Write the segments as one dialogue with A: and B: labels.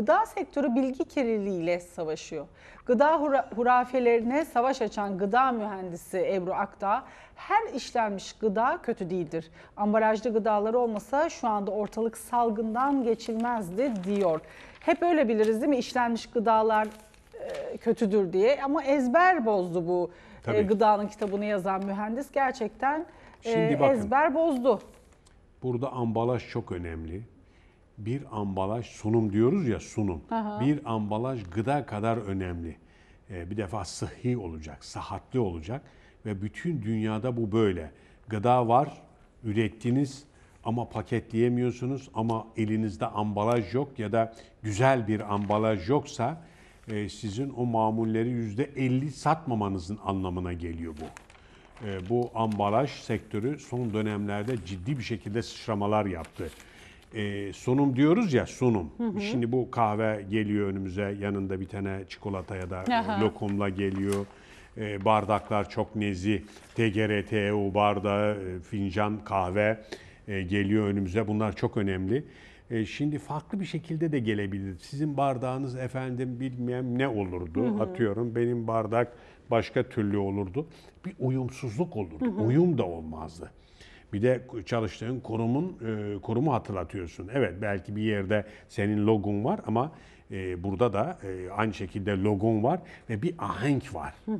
A: gıda sektörü bilgi kirliliğiyle savaşıyor. Gıda hurafelerine savaş açan gıda mühendisi Ebru Akdağ, her işlenmiş gıda kötü değildir. Ambalajlı gıdalar olmasa şu anda ortalık salgından geçilmezdi diyor. Hep öyle biliriz değil mi? İşlenmiş gıdalar e, kötüdür diye ama ezber bozdu bu e, Tabii gıdanın kitabını yazan mühendis gerçekten e, Şimdi bakın. ezber bozdu.
B: Burada ambalaj çok önemli bir ambalaj sunum diyoruz ya sunum. Aha. Bir ambalaj gıda kadar önemli. Ee, bir defa sıhhi olacak, sahatli olacak ve bütün dünyada bu böyle. Gıda var, ürettiniz ama paketleyemiyorsunuz ama elinizde ambalaj yok ya da güzel bir ambalaj yoksa e, sizin o mamulleri yüzde %50 satmamanızın anlamına geliyor bu. E, bu ambalaj sektörü son dönemlerde ciddi bir şekilde sıçramalar yaptı e, sunum diyoruz ya sunum. Hı hı. Şimdi bu kahve geliyor önümüze yanında bir tane çikolata ya da Aha. E, lokumla geliyor. E, bardaklar çok nezi, TGRT, o e bardağı, e, fincan, kahve e, geliyor önümüze. Bunlar çok önemli. E, şimdi farklı bir şekilde de gelebilir. Sizin bardağınız efendim bilmem ne olurdu hı hı. atıyorum. Benim bardak başka türlü olurdu. Bir uyumsuzluk olurdu. Hı hı. Uyum da olmazdı. Bir de çalıştığın kurumun e, konumu hatırlatıyorsun. Evet belki bir yerde senin logon var ama e, burada da e, aynı şekilde logon var ve bir ahenk var. Hı hı.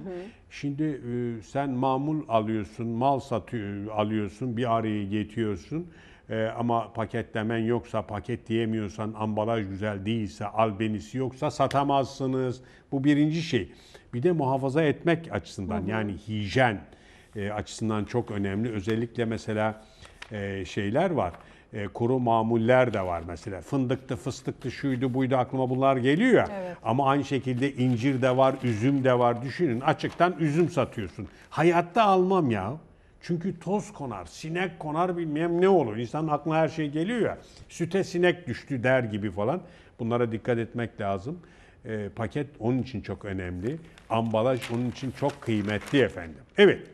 B: Şimdi e, sen mamul alıyorsun, mal satıyor e, alıyorsun, bir araya getiriyorsun. E, ama paketlemen yoksa, paket diyemiyorsan, ambalaj güzel değilse, albenisi yoksa satamazsınız. Bu birinci şey. Bir de muhafaza etmek açısından hı hı. yani hijyen e, açısından çok önemli. Özellikle mesela e, şeyler var. E, kuru mamuller de var mesela. Fındıktı, fıstıktı, şuydu, buydu aklıma bunlar geliyor ya. Evet. Ama aynı şekilde incir de var, üzüm de var. Düşünün açıktan üzüm satıyorsun. Hayatta almam ya. Çünkü toz konar, sinek konar bilmem ne olur. İnsanın aklına her şey geliyor ya. Süte sinek düştü der gibi falan. Bunlara dikkat etmek lazım. E, paket onun için çok önemli. Ambalaj onun için çok kıymetli efendim. Evet.